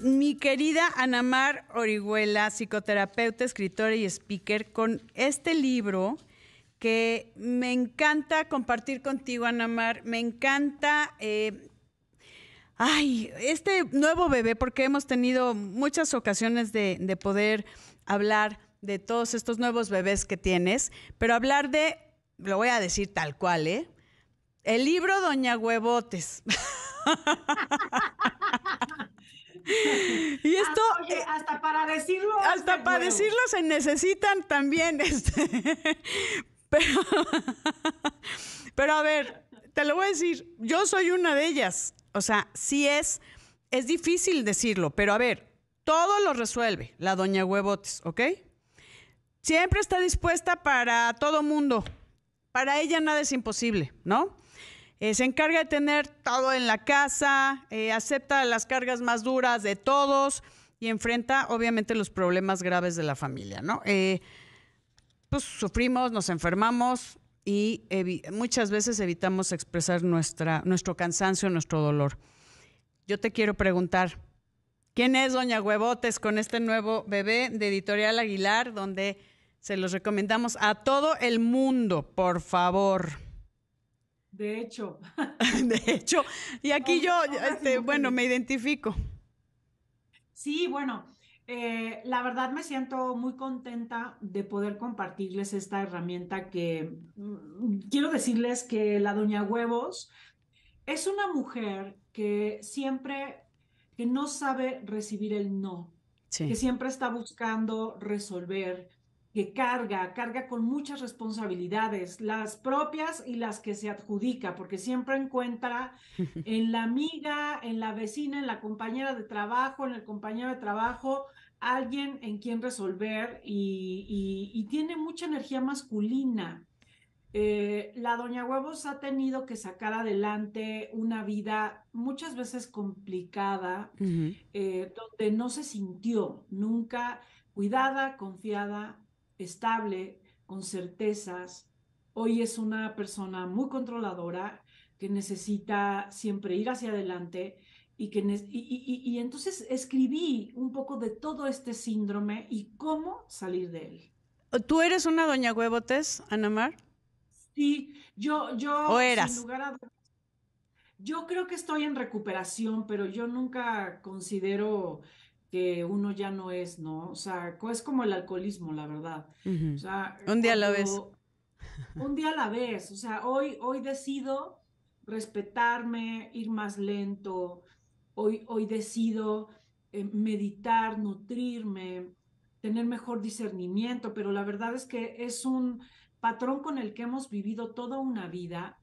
mi querida Anamar Orihuela, psicoterapeuta, escritora y speaker, con este libro que me encanta compartir contigo, Anamar. Me encanta, eh, ay, este nuevo bebé, porque hemos tenido muchas ocasiones de, de poder hablar de todos estos nuevos bebés que tienes, pero hablar de, lo voy a decir tal cual, ¿eh? El libro Doña Huevotes. Y esto. Ah, eh, hasta para decirlo. Hasta para decirlo se necesitan también. Este, pero, pero a ver, te lo voy a decir. Yo soy una de ellas. O sea, sí es. Es difícil decirlo, pero a ver, todo lo resuelve la doña Huevotes, ¿ok? Siempre está dispuesta para todo mundo. Para ella nada es imposible, ¿no? Eh, se encarga de tener todo en la casa, eh, acepta las cargas más duras de todos y enfrenta obviamente los problemas graves de la familia, ¿no? Eh, pues sufrimos, nos enfermamos y muchas veces evitamos expresar nuestra, nuestro cansancio, nuestro dolor. Yo te quiero preguntar, ¿quién es Doña Huevotes con este nuevo bebé de Editorial Aguilar, donde se los recomendamos a todo el mundo, por favor? De hecho. de hecho. Y aquí yo, este, bueno, me identifico. Sí, bueno, eh, la verdad me siento muy contenta de poder compartirles esta herramienta que mm, quiero decirles que la doña Huevos es una mujer que siempre, que no sabe recibir el no, que siempre está buscando resolver, que carga, carga con muchas responsabilidades, las propias y las que se adjudica, porque siempre encuentra en la amiga, en la vecina, en la compañera de trabajo, en el compañero de trabajo, alguien en quien resolver y, tiene mucha energía masculina. Eh, la doña Huevos ha tenido que sacar adelante una vida muchas veces complicada, eh, donde no se sintió nunca cuidada, confiada estable, con certezas. Hoy es una persona muy controladora que necesita siempre ir hacia adelante y que y, y, entonces escribí un poco de todo este síndrome y cómo salir de él. ¿Tú eres una doña huevotes, Anamar? Sí, yo, yo, ¿O eras? yo creo que estoy en recuperación, pero yo nunca considero que uno ya no es, ¿no? O sea, es como el alcoholismo, la verdad. un día a la vez. Un día a la vez, o sea, hoy, hoy decido respetarme, ir más lento, hoy, hoy decido eh, meditar, nutrirme, tener mejor discernimiento, pero la verdad es que es un patrón con el que hemos vivido toda una vida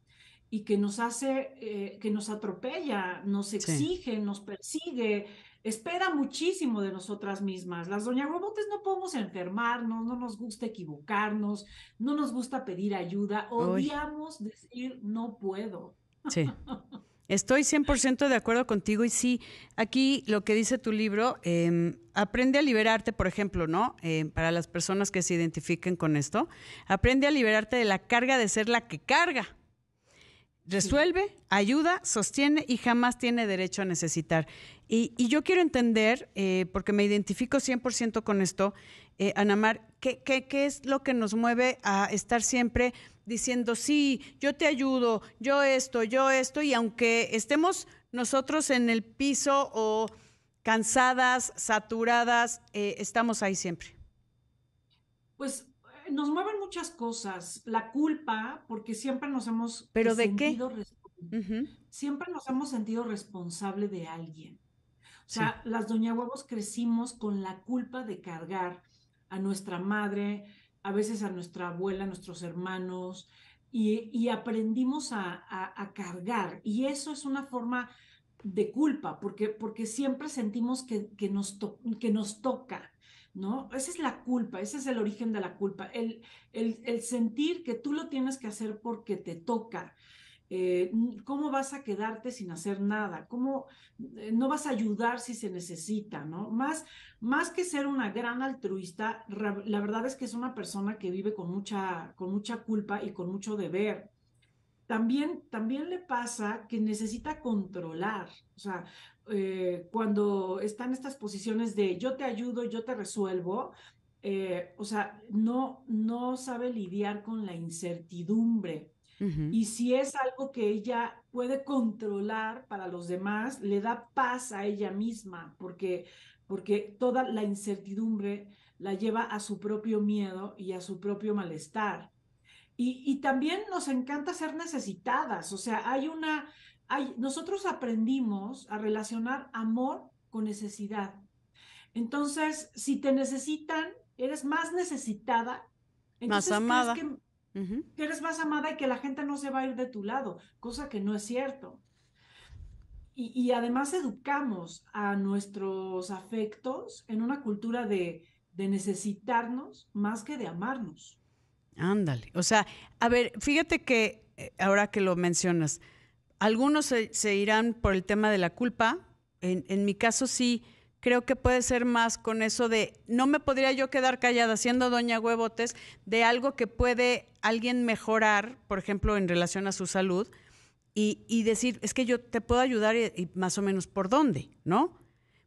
y que nos hace, eh, que nos atropella, nos exige, nos persigue, espera muchísimo de nosotras mismas. Las doña robotes no podemos enfermarnos, no nos gusta equivocarnos, no nos gusta pedir ayuda, odiamos decir no puedo. Sí. Estoy 100% de acuerdo contigo y sí, aquí lo que dice tu libro, em, aprende a liberarte, por ejemplo, ¿no? Em, para las personas que se identifiquen con esto, aprende a liberarte de la carga de ser la que carga, resuelve, ayuda, sostiene y jamás tiene derecho a necesitar. Y, yo quiero entender, eh, porque me identifico 100% con esto, eh, Ana Anamar, ¿qué, es lo que nos mueve a estar siempre diciendo, sí, yo te ayudo, yo esto, yo esto, y aunque estemos nosotros en el piso o cansadas, saturadas, eh, estamos ahí siempre? Pues nos mueven muchas cosas. La culpa, porque siempre nos hemos Siempre nos hemos sentido responsable de alguien. O sea, las doña huevos crecimos con la culpa de cargar a nuestra madre, a veces a nuestra abuela, a nuestros hermanos, y, aprendimos a, cargar. Y eso es una forma de culpa, porque, porque siempre sentimos que, que nos que nos toca. ¿no? Esa es la culpa, ese es el origen de la culpa, el, el, sentir que tú lo tienes que hacer porque te toca. Eh, ¿Cómo vas a quedarte sin hacer nada? ¿Cómo eh, no vas a ayudar si se necesita? ¿no? Más, más que ser una gran altruista, la verdad es que es una persona que vive con mucha, con mucha culpa y con mucho deber. También, le pasa que necesita controlar, o sea, eh, cuando están estas posiciones de yo te ayudo, yo te resuelvo, eh, o sea, no, no sabe lidiar con la incertidumbre. Y si es algo que ella puede controlar para los demás, le da paz a ella misma, porque, porque toda la incertidumbre la lleva a su propio miedo y a su propio malestar. Y, también nos encanta ser necesitadas, o sea, hay una, nosotros aprendimos a relacionar amor con necesidad. Entonces, si te necesitan, eres más necesitada. más amada. Que, eres más amada y que la gente no se va a ir de tu lado, cosa que no es cierto. Y, además educamos a nuestros afectos en una cultura de necesitarnos más que de amarnos. Ándale. O sea, a ver, fíjate que eh, ahora que lo mencionas, algunos se, irán por el tema de la culpa. En, mi caso sí, creo que puede ser más con eso de, no me podría yo quedar callada siendo doña huevotes de algo que puede alguien mejorar, por ejemplo, en relación a su salud, y, decir, es que yo te puedo ayudar y más o menos por dónde, ¿no?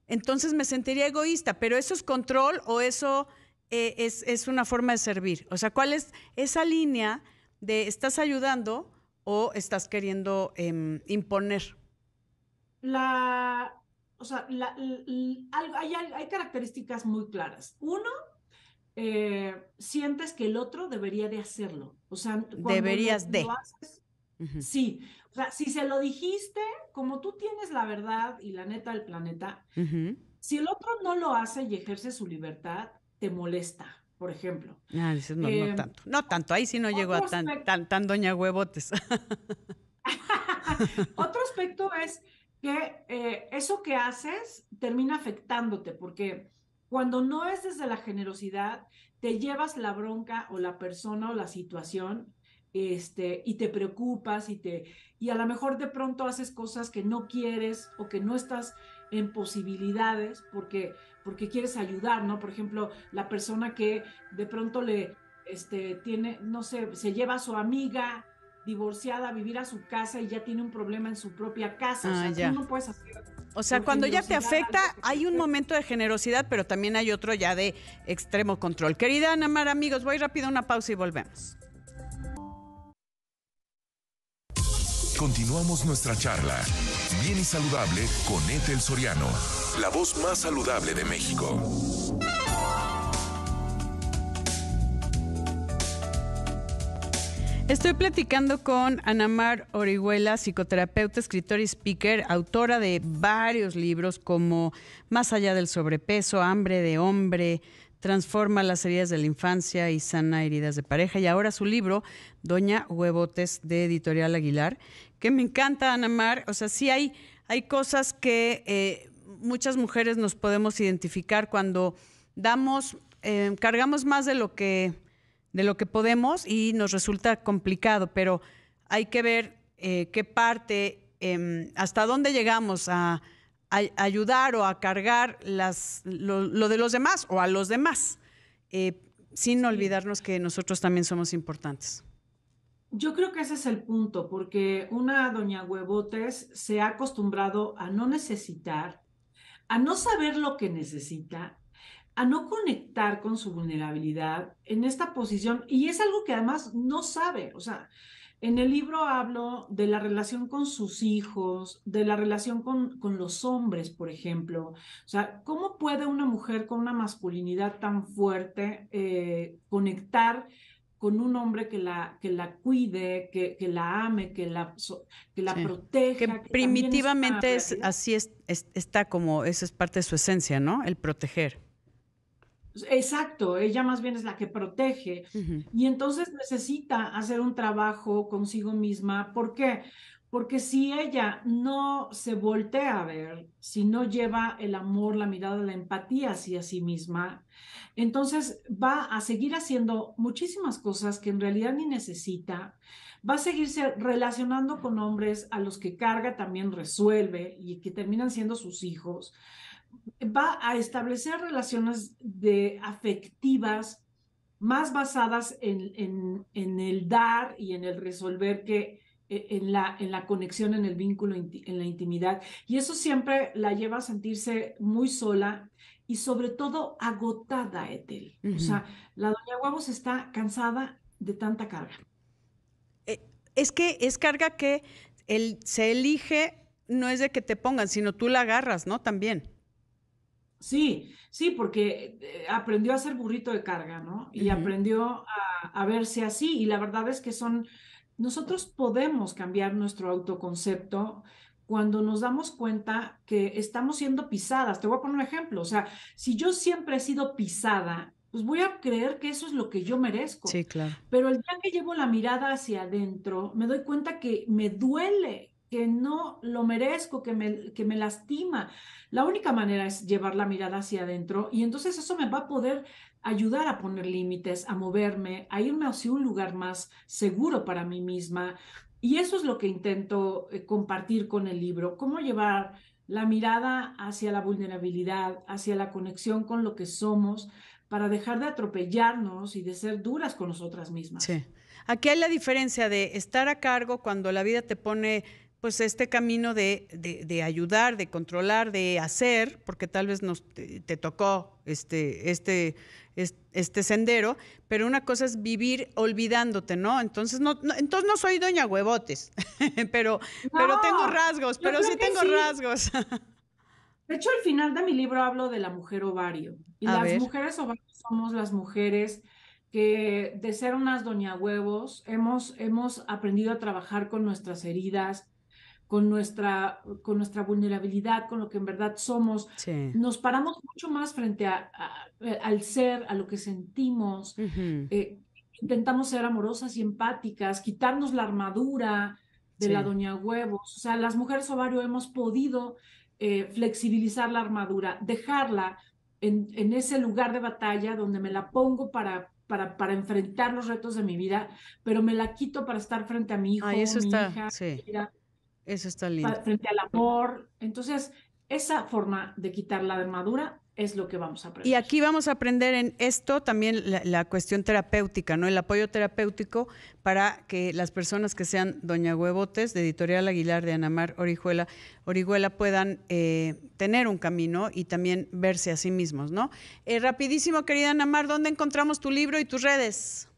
Entonces me sentiría egoísta, pero eso es control o eso eh, es, una forma de servir. O sea, ¿cuál es esa línea de estás ayudando o estás queriendo em, imponer? La, o sea, hay, características muy claras. Uno, eh, sientes que el otro debería de hacerlo. O sea, deberías de. Sí, o sea, si se lo dijiste, como tú tienes la verdad y la neta del planeta, si el otro no lo hace y ejerce su libertad, te molesta, por ejemplo. Ah, no, em, tanto. No tanto, ahí sí no llego a tan, tan, doña huevotes. otro aspecto es que eh, eso que haces termina afectándote, porque cuando no es desde la generosidad, te llevas la bronca o la persona o la situación este, y te preocupas y, te, y a lo mejor de pronto haces cosas que no quieres o que no estás en posibilidades porque porque quieres ayudar, ¿no? Por ejemplo, la persona que de pronto le, este, tiene, no sé, se lleva a su amiga divorciada a vivir a su casa y ya tiene un problema en su propia casa. o ah, sea, O sea, cuando ya te afecta, hay un momento de generosidad, pero también hay otro ya de extremo control. Querida Ana Mar, amigos, voy rápido a una pausa y volvemos. Continuamos nuestra charla. Bien y saludable con Ethel Soriano la voz más saludable de México. Estoy platicando con Mar Orihuela, psicoterapeuta, escritora y speaker, autora de varios libros como Más allá del sobrepeso, Hambre de hombre, Transforma las heridas de la infancia y sana heridas de pareja. Y ahora su libro, Doña Huevotes, de Editorial Aguilar, que me encanta, Anamar. O sea, sí hay, hay cosas que eh, muchas mujeres nos podemos identificar cuando damos, em, cargamos más de lo que de lo que podemos y nos resulta complicado, pero hay que ver eh, qué parte, em, hasta dónde llegamos a, ayudar o a cargar lo, de los demás o a los demás, eh, sin olvidarnos que nosotros también somos importantes. Yo creo que ese es el punto, porque una doña huevotes se ha acostumbrado a no necesitar, a no saber lo que necesita, a no conectar con su vulnerabilidad en esta posición. Y es algo que además no sabe. O sea, en el libro hablo de la relación con sus hijos, de la relación con, los hombres, por ejemplo. O sea, ¿cómo puede una mujer con una masculinidad tan fuerte eh, conectar? con un hombre que la, que la cuide, que, la ame, que la, que la proteja. Que, primitivamente es, así es, está como, esa es parte de su esencia, ¿no? El proteger. Exacto, ella más bien es la que protege. Y entonces necesita hacer un trabajo consigo misma. ¿Por qué? Porque si ella no se voltea a ver, si no lleva el amor, la mirada, la empatía hacia sí misma, entonces va a seguir haciendo muchísimas cosas que en realidad ni necesita, va a seguirse relacionando con hombres a los que carga también resuelve y que terminan siendo sus hijos, va a establecer relaciones de afectivas más basadas en, en el dar y en el resolver que eh, en la, en la conexión, en el vínculo, en la intimidad. Y eso siempre la lleva a sentirse muy sola y sobre todo agotada, Ethel. O sea, la doña Huevos está cansada de tanta carga. Eh, es que es carga que se elige, no es de que te pongan, sino tú la agarras, ¿no? También. Sí, sí, porque eh, aprendió a ser burrito de carga, ¿no? Y aprendió a verse así. Y la verdad es que son nosotros podemos cambiar nuestro autoconcepto cuando nos damos cuenta que estamos siendo pisadas. Te voy a poner un ejemplo. O sea, si yo siempre he sido pisada, pues voy a creer que eso es lo que yo merezco. Sí, claro. Pero el día que llevo la mirada hacia adentro, me doy cuenta que me duele, que no lo merezco, que me, que me lastima. La única manera es llevar la mirada hacia adentro y entonces eso me va a poder ayudar a poner límites, a moverme, a irme hacia un lugar más seguro para mí misma. Y eso es lo que intento eh, compartir con el libro, cómo llevar la mirada hacia la vulnerabilidad, hacia la conexión con lo que somos, para dejar de atropellarnos y de ser duras con nosotras mismas. Sí. Aquí hay la diferencia de estar a cargo cuando la vida te pone pues este camino de, ayudar, de controlar, de hacer, porque tal vez nos, te, tocó este, este, este, sendero, pero una cosa es vivir olvidándote, ¿no? Entonces no, entonces no soy doña huevotes, pero, pero tengo rasgos, pero sí tengo rasgos. de hecho, al final de mi libro hablo de la mujer ovario. Y las mujeres ovarios somos las mujeres que de ser unas doña huevos hemos, hemos aprendido a trabajar con nuestras heridas, con nuestra, con nuestra vulnerabilidad, con lo que en verdad somos. Nos paramos mucho más frente a, eh, al ser, a lo que sentimos. Eh, intentamos ser amorosas y empáticas, quitarnos la armadura de la doña huevos. O sea, las mujeres ovario hemos podido eh, flexibilizar la armadura, dejarla en, ese lugar de batalla donde me la pongo para, para, para, enfrentar los retos de mi vida, pero me la quito para estar frente a mi hijo, mi hija eso está lindo. Frente al amor. Entonces, esa forma de quitar la armadura es lo que vamos a aprender. Y aquí vamos a aprender en esto también la, cuestión terapéutica, ¿no? El apoyo terapéutico para que las personas que sean Doña Huevotes, de Editorial Aguilar, de Anamar Orihuela, Orihuela puedan eh, tener un camino y también verse a sí mismos, ¿no? Eh, rapidísimo, querida Anamar, ¿dónde encontramos tu libro y tus redes?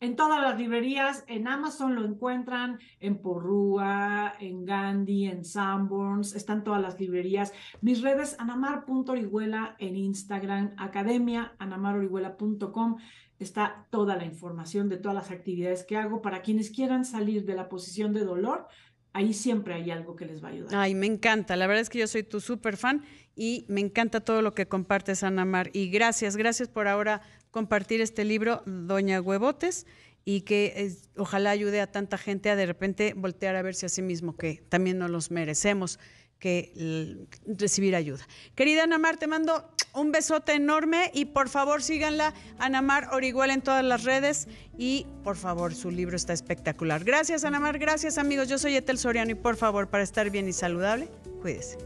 en todas las librerías, en Amazon lo encuentran, en Porrúa, en Gandhi, en Sanborns, están todas las librerías. Mis redes, anamar.orihuela en Instagram, academia, anamarorihuela.com, está toda la información de todas las actividades que hago para quienes quieran salir de la posición de dolor. Ahí siempre hay algo que les va a ayudar. Ay, me encanta. La verdad es que yo soy tu súper fan y me encanta todo lo que compartes, Anamar. Y gracias, gracias por ahora compartir este libro, Doña Huevotes, y que ojalá ayude a tanta gente a de repente voltear a verse a sí mismo, que también nos los merecemos, que recibir ayuda. Querida Anamar, te mando un besote enorme y por favor síganla, Anamar Orihuela en todas las redes y por favor su libro está espectacular. Gracias Anamar, gracias amigos, yo soy Etel Soriano y por favor para estar bien y saludable, cuídese.